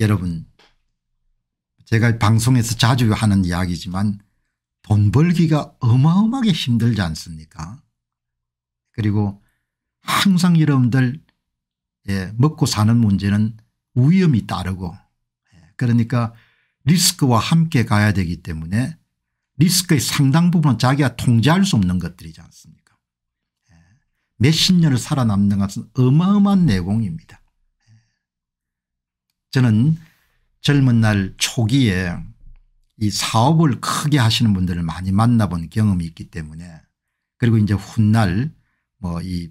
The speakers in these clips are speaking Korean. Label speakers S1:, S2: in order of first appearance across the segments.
S1: 여러분 제가 방송에서 자주 하는 이야기지만 돈 벌기가 어마어마하게 힘들지 않습니까 그리고 항상 여러분들 예, 먹고 사는 문제는 위험이 따르고 예, 그러니까 리스크와 함께 가야 되기 때문에 리스크의 상당 부분 자기가 통제할 수 없는 것들이지 않습니까 예, 몇십 년을 살아남는 것은 어마어마한 내공입니다. 저는 젊은 날 초기에 이 사업을 크게 하시는 분들을 많이 만나본 경험이 있기 때문에 그리고 이제 훗날 뭐 이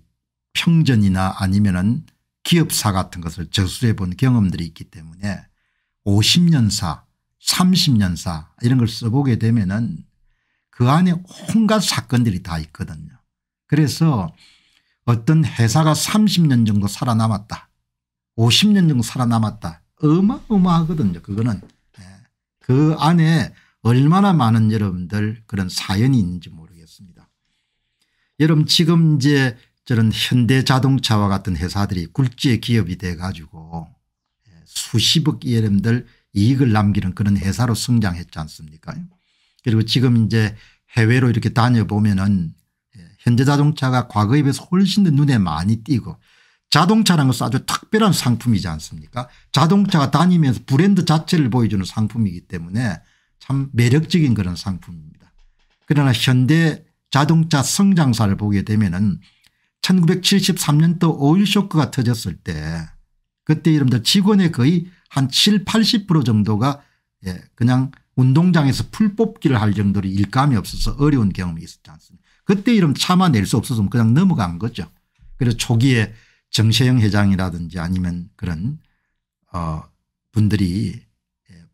S1: 평전이나 아니면은 기업사 같은 것을 접수해 본 경험들이 있기 때문에 50년사 30년사 이런 걸 써보게 되면은 그 안에 온갖 사건들이 다 있거든요. 그래서 어떤 회사가 30년 정도 살아남았다 50년 정도 살아남았다 어마어마하거든요. 그거는 예. 그 안에 얼마나 많은 여러분들 그런 사연이 있는지 모르겠습니다. 여러분 지금 이제 저런 현대자동차와 같은 회사들이 굴지의 기업이 돼 가지고 예, 수십억 여러분들 이익을 남기는 그런 회사로 성장했지 않습니까 그리고 지금 이제 해외로 이렇게 다녀보면은 예, 현대자동차가 과거에 비해서 훨씬 더 눈에 많이 띄고 자동차라는 것은 아주 특별한 상품이지 않습니까 자동차가 다니면서 브랜드 자체를 보여주는 상품이기 때문에 참 매력적인 그런 상품입니다. 그러나 현대 자동차 성장사를 보게 되면 은 1973년도 오일쇼크가 터졌을 때 그때 여러분들 직원의 거의 한 7, 80% 정도가 예, 그냥 운동장에서 풀 뽑기를 할 정도로 일감이 없어서 어려운 경험이 있었지 않습니까 그때 이름 참아낼 수 없어서 그냥 넘어간 거죠. 그래서 초기에 정세영 회장이라든지 아니면 그런 어 분들이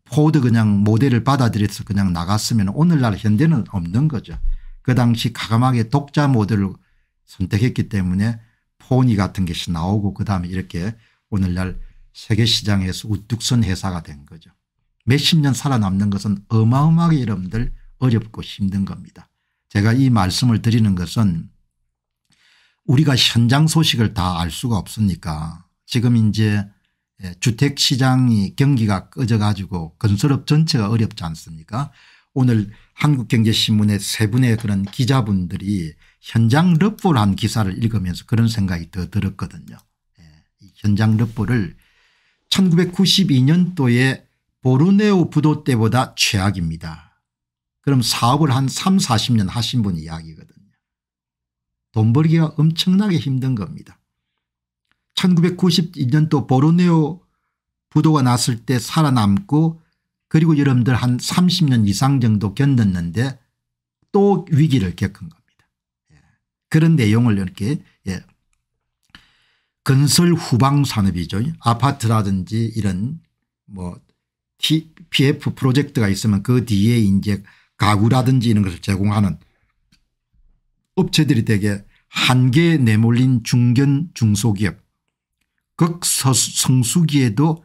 S1: 포드 그냥 모델을 받아들여서 그냥 나갔으면 오늘날 현대는 없는 거죠. 그 당시 가감하게 독자 모델을 선택했기 때문에 포니 같은 것이 나오고 그다음에 이렇게 오늘날 세계 시장에서 우뚝선 회사가 된 거죠. 몇십 년 살아남는 것은 어마어마하게 여러분들 어렵고 힘든 겁니다. 제가 이 말씀을 드리는 것은 우리가 현장 소식을 다 알 수가 없으니까 지금 이제 예, 주택시장이 경기가 꺼져 가지고 건설업 전체가 어렵지 않습니까 오늘 한국경제신문의 세 분의 그런 기자분들이 현장 럽보를 한 기사를 읽으면서 그런 생각이 더 들었거든요. 예, 현장 럽보를 1992년도에 보르네오 부도 때보다 최악입니다. 그럼 사업을 한 3, 40년 하신 분이 야기거든요 돈 벌기가 엄청나게 힘든 겁니다. 1992년도 보르네오 부도가 났을 때 살아남고 그리고 여러분들 한 30년 이상 정도 견뎠는데 또 위기를 겪은 겁니다. 예. 그런 내용을 이렇게 예. 건설 후방 산업이죠. 아파트라든지 이런 뭐 PF 프로젝트가 있으면 그 뒤에 이제 가구라든지 이런 것을 제공하는 업체들이 대개 한계에 내몰린 중견 중소기업 극성수기에도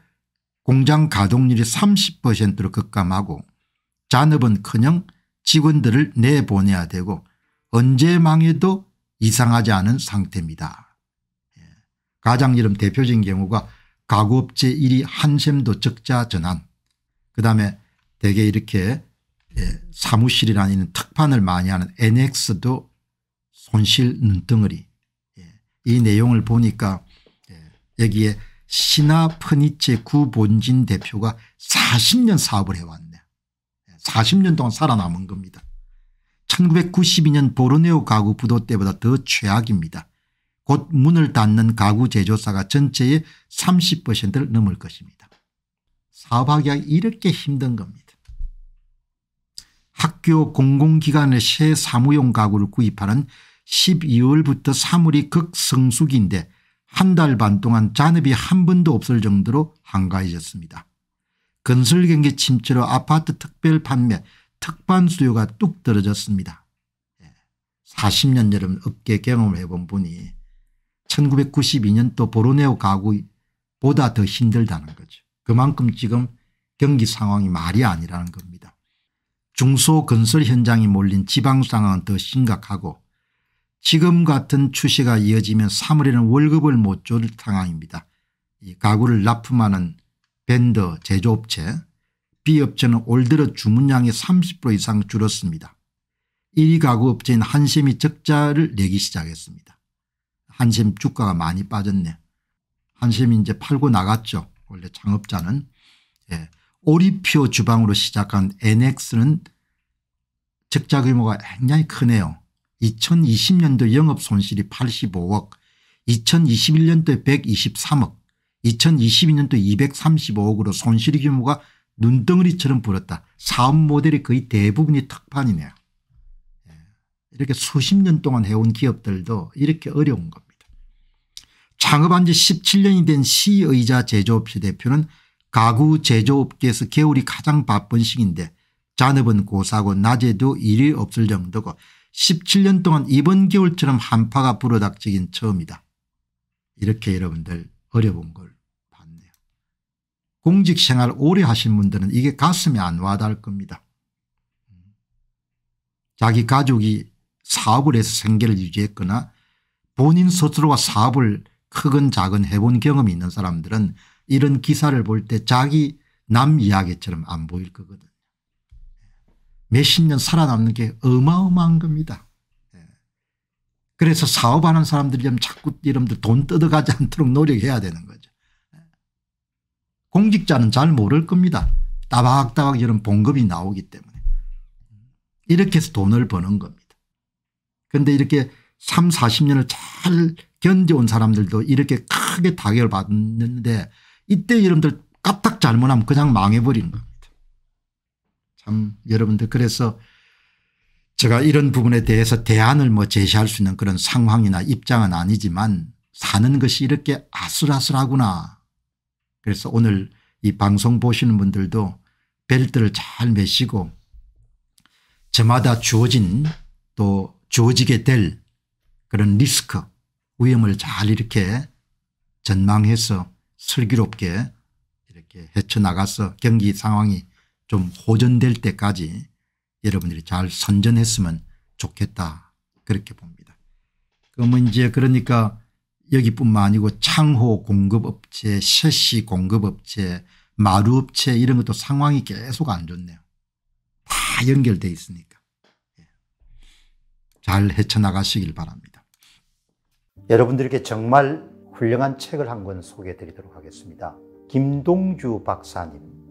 S1: 공장 가동률이 30%로 급감하고 잔업은커녕 직원들을 내보내야 되고 언제 망해도 이상하지 않은 상태입니다. 예. 가장 이름 대표적인 경우가 가구업체 1위 한샘도 적자 전환 그다음에 대개 이렇게 예, 사무실이라는 특판을 많이 하는 NX도 손실 눈덩어리 예, 이 내용을 보니까 예, 여기에 신하 퍼니체 구본진 대표가 40년 사업을 해왔네. 40년 예, 동안 살아남은 겁니다. 1992년 보르네오 가구 부도 때보다 더 최악입니다. 곧 문을 닫는 가구 제조사가 전체의 30%를 넘을 것입니다. 사업하기가 이렇게 힘든 겁니다. 학교 공공기관의 새 사무용 가구를 구입하는 12월부터 3월이 극성수기인데 한 달 반 동안 잔업이 한 번도 없을 정도로 한가해졌습니다. 건설경기 침체로 아파트 특별 판매 특반 수요가 뚝 떨어졌습니다. 40년 예, 여름 업계 경험을 해본 분이 1992년도 보로네오 가구보다 더 힘들다는 거죠. 그만큼 지금 경기 상황이 말이 아니라는 겁니다. 중소건설 현장이 몰린 지방 상황은 더 심각하고 지금 같은 추세가 이어지면 3월에는 월급을 못 줄 상황입니다. 가구를 납품하는 밴더 제조업체 B업체는 올 들어 주문량이 30% 이상 줄었습니다. 1위 가구업체인 한샘이 적자를 내기 시작했습니다. 한샘 주가가 많이 빠졌네. 한샘이 이제 팔고 나갔죠. 원래 창업자는. 예. 오리표 주방으로 시작한 NX는 적자 규모가 굉장히 크네요. 2020년도 영업 손실이 85억 2021년도에 123억 2022년도 235억으로 손실 규모가 눈덩어리처럼 불었다. 사업 모델이 거의 대부분이 특판이네요 예. 이렇게 수십 년 동안 해온 기업들도 이렇게 어려운 겁니다. 창업한 지 17년이 된 시의자 제조업체 대표는 가구 제조업계에서 겨울이 가장 바쁜 시기인데 잔업은 고사고 낮에도 일이 없을 정도고 17년 동안 이번 겨울처럼 한파가 불어닥치긴 처음이다. 이렇게 여러분들 어려운 걸 봤네요. 공직생활 오래 하신 분들은 이게 가슴에 안 와닿을 겁니다. 자기 가족이 사업을 해서 생계를 유지했거나 본인 스스로가 사업을 크건 작은 해본 경험이 있는 사람들은 이런 기사를 볼 때 자기 남 이야기처럼 안 보일 거거든. 몇십 년 살아남는 게 어마어마한 겁니다. 예. 그래서 사업하는 사람들이 좀 자꾸 이름들 돈 뜯어가지 않도록 노력해야 되는 거죠. 예. 공직자는 잘 모를 겁니다. 따박따박 이런 봉급이 나오기 때문에. 이렇게 해서 돈을 버는 겁니다. 그런데 이렇게 3, 40년을 잘 견뎌온 사람들도 이렇게 크게 타격을 받는데 이때 이름들 까딱 잘못하면 그냥 망해버리는 겁니 참 음, 여러분들 그래서 제가 이런 부분에 대해서 대안을 뭐 제시할 수 있는 그런 상황이나 입장은 아니지만 사는 것이 이렇게 아슬아슬하구나. 그래서 오늘 이 방송 보시는 분들도 벨트를 잘 매시고 저마다 주어진 또 주어지게 될 그런 리스크 위험을 잘 이렇게 전망해서 슬기롭게 이렇게 헤쳐나가서 경기 상황이 좀 호전될 때까지 여러분들이 잘 선전했으면 좋겠다 그렇게 봅니다. 그러면 이제 그러니까 여기뿐만 아니고 창호 공급업체 셰시 공급업체 마루업체 이런 것도 상황이 계속 안 좋네요. 다 연결돼 있으니까. 예. 잘 헤쳐나가시길 바랍니다. 여러분들에 정말 훌륭한 책을 한 권 소개해 드리도록 하겠습니다. 김동주 박사님